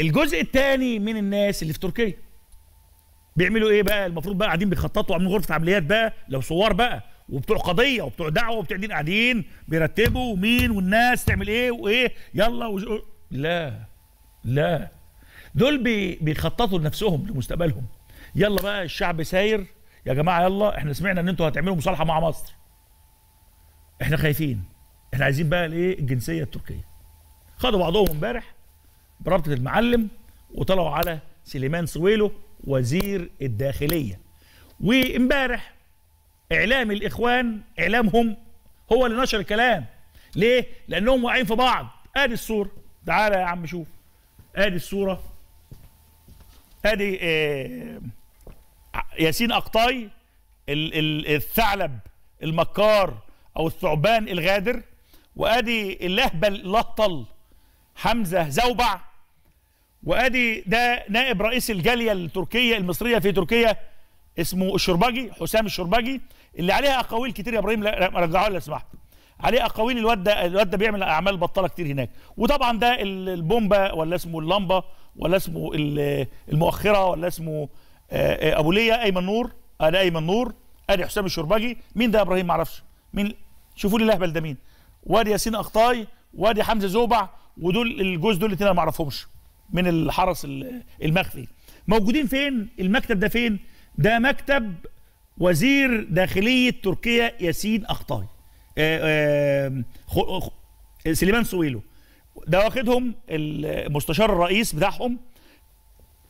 الجزء الثاني من الناس اللي في تركيا بيعملوا ايه بقى المفروض بقى قاعدين بيخططوا عاملين غرفه عمليات بقى لو صور بقى وبتوع قضيه وبتوع دعوه وبتوع دين قاعدين بيرتبوا مين والناس تعمل ايه وايه يلا وج... لا لا دول بي... بيخططوا لنفسهم لمستقبلهم يلا بقى الشعب ساير يا جماعه يلا احنا سمعنا ان انتوا هتعملوا مصالحه مع مصر احنا خايفين احنا عايزين بقى الايه الجنسيه التركيه خدوا بعضهم امبارح برابطه المعلم وطلعوا على سليمان سويلو وزير الداخليه وامبارح اعلام الاخوان اعلامهم هو اللي نشر الكلام ليه لانهم واقعين في بعض ادي الصوره تعالى يا عم شوف ادي الصوره ادي آه، ياسين اقطاي الثعلب المكار او الثعبان الغادر وادي اللهبل لطل حمزه زوبع وادي ده نائب رئيس الجاليه التركيه المصريه في تركيا اسمه الشربجي حسام الشربجي اللي عليها اقاويل كتير يا ابراهيم رجعوها لو سمحت عليه اقاويل الواد ده الواد ده بيعمل اعمال بطاله كتير هناك وطبعا ده البومبا ولا اسمه اللمبه ولا اسمه المؤخره ولا اسمه آه، آه، ابو ليا ايمن نور ادي آه، ايمن نور ادي حسام الشربجي مين ده يا ابراهيم ما اعرفش مين شوفوا لي الاهبل ده مين وادي ياسين اخطاي وادي حمزه زوبع ودول الجوز دول الاثنين انا ما اعرفهمش من الحرس المخفي موجودين فين المكتب ده فين ده مكتب وزير داخلية تركيا ياسين أخطاي آه، آه، سليمان سويلو ده واخدهم المستشار الرئيس بتاعهم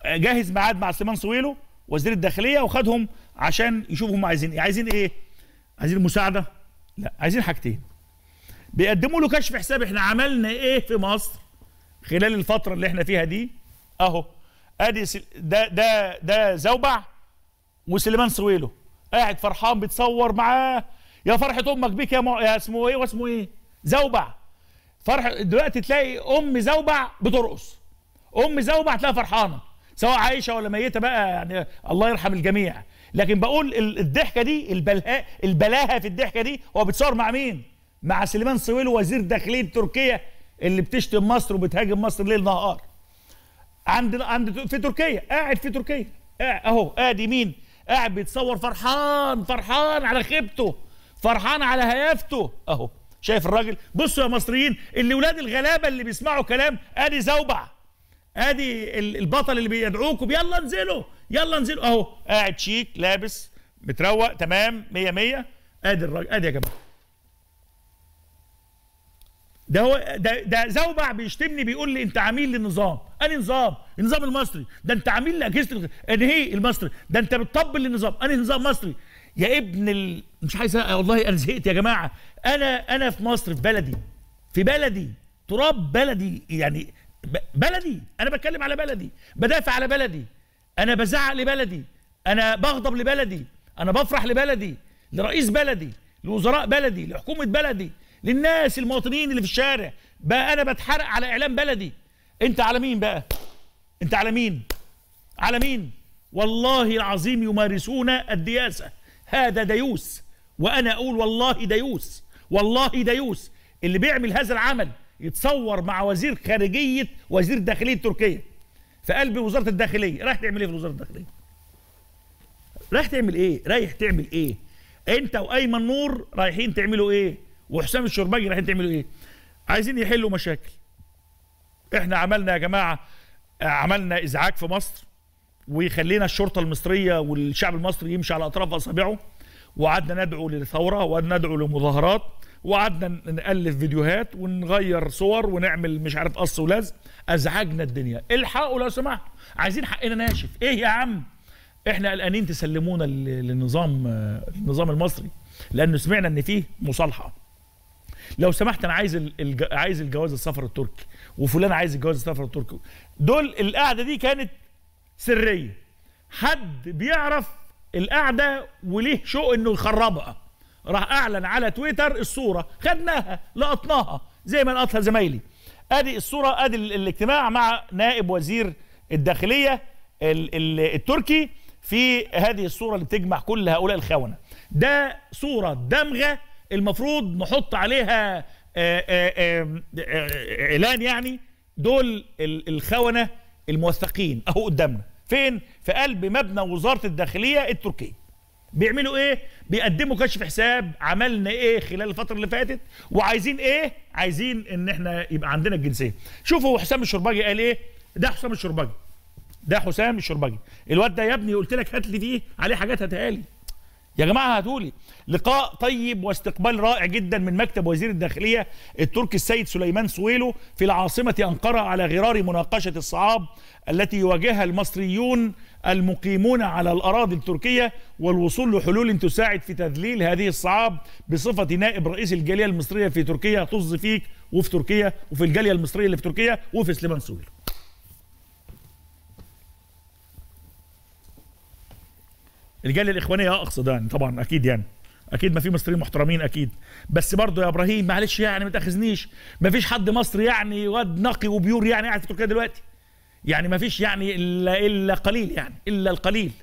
جاهز ميعاد مع سليمان سويلو وزير الداخليه وخدهم عشان يشوفوا هم عايزين ايه عايزين ايه عايزين مساعده لا عايزين حاجتين بيقدموا له كشف حساب احنا عملنا ايه في مصر خلال الفتره اللي احنا فيها دي اهو ادي سل... ده ده ده زوبع وسليمان سويلو قاعد فرحان بتصور معاه يا فرحه امك بيك يا, م... يا اسمه ايه واسمه ايه زوبع فرح دلوقتي تلاقي ام زوبع بترقص ام زوبع تلاقيها فرحانه سواء عايشه ولا ميته بقى يعني الله يرحم الجميع لكن بقول الضحكه دي البلها البلاهه في الضحكه دي هو بيتصور مع مين مع سليمان سويلو وزير داخليه تركيا اللي بتشتم مصر وبتهاجم مصر ليل نهار عند عند في تركيا قاعد في تركيا قاعد اهو قاعد يمين قاعد بيتصور فرحان فرحان على خيبته فرحان على هيافته اهو شايف الراجل بصوا يا مصريين اللي ولاد الغلابه اللي بيسمعوا كلام ادي زوبع ادي البطل اللي بيدعوكم يلا انزلوا يلا انزلوا اهو قاعد شيك لابس متروق تمام 100 100 ادي الراجل ادي يا جماعه ده هو ده ده زوبع بيشتمني بيقول لي انت عميل للنظام انهي نظام النظام المصري ده انت عميل لاجهزه انهي المصري ده انت بتطبل للنظام انهي نظام مصري يا ابن ال... مش عايز والله انا زهقت يا جماعه انا انا في مصر في بلدي في بلدي تراب بلدي يعني بلدي انا بتكلم على بلدي بدافع على بلدي انا بزعق لبلدي انا بغضب لبلدي انا بفرح لبلدي لرئيس بلدي لوزراء بلدي لحكومه بلدي للناس المواطنين اللي في الشارع بقى انا بتحرق على اعلام بلدي انت على مين بقى انت على مين على مين والله العظيم يمارسون الدياسه هذا ديوس وانا اقول والله ديوس والله ديوس اللي بيعمل هذا العمل يتصور مع وزير خارجيه وزير داخليه تركيا في قلب وزاره الداخليه رايح تعمل ايه في وزاره الداخليه رايح تعمل ايه رايح تعمل ايه انت وايمن نور رايحين تعملوا ايه وحسام الشربجي رايحين تعملوا ايه عايزين يحلوا مشاكل احنا عملنا يا جماعه عملنا ازعاج في مصر ويخلينا الشرطه المصريه والشعب المصري يمشي على اطراف اصابعه وقعدنا ندعو للثوره وندعو لمظاهرات وقعدنا نالف فيديوهات ونغير صور ونعمل مش عارف قص ولزق ازعجنا الدنيا الحقوا لو سمحتوا عايزين حقنا ناشف ايه يا عم احنا قلقانين تسلمونا للنظام آه، النظام المصري لانه سمعنا ان فيه مصالحه لو سمحت انا عايز الج... عايز الجواز السفر التركي وفلان عايز الجواز السفر التركي دول القعده دي كانت سريه حد بيعرف القعده وليه شوق انه يخربها راح اعلن على تويتر الصوره خدناها لقطناها زي ما لقطها زمايلي ادي الصوره ادي الاجتماع مع نائب وزير الداخليه التركي في هذه الصوره اللي بتجمع كل هؤلاء الخونه ده صوره دمغه المفروض نحط عليها آه، آه، آه، اعلان يعني دول الخونه الموثقين اهو قدامنا فين في قلب مبنى وزاره الداخليه التركيه بيعملوا ايه بيقدموا كشف حساب عملنا ايه خلال الفتره اللي فاتت وعايزين ايه عايزين ان احنا يبقى عندنا الجنسيه شوفوا حسام الشربجي قال ايه ده حسام الشربجي ده حسام الشربجي الواد ده يا ابني قلت لك هات لي فيه عليه حاجات هتهالي يا جماعه لي لقاء طيب واستقبال رائع جدا من مكتب وزير الداخليه التركي السيد سليمان سويلو في العاصمه انقره على غرار مناقشه الصعاب التي يواجهها المصريون المقيمون على الأراضي التركية والوصول لحلول تساعد في تذليل هذه الصعاب بصفة نائب رئيس الجالية المصرية في تركيا طز فيك وفي تركيا وفي الجالية المصرية اللي في تركيا وفي سليمان سويلو الجاليه الاخوانيه آه، اقصد يعني طبعا اكيد يعني اكيد ما في مصريين محترمين اكيد بس برضه يا ابراهيم معلش يعني ما تاخذنيش ما فيش حد مصري يعني واد نقي وبيور يعني قاعد في تركيا دلوقتي يعني ما فيش يعني الا الا قليل يعني الا القليل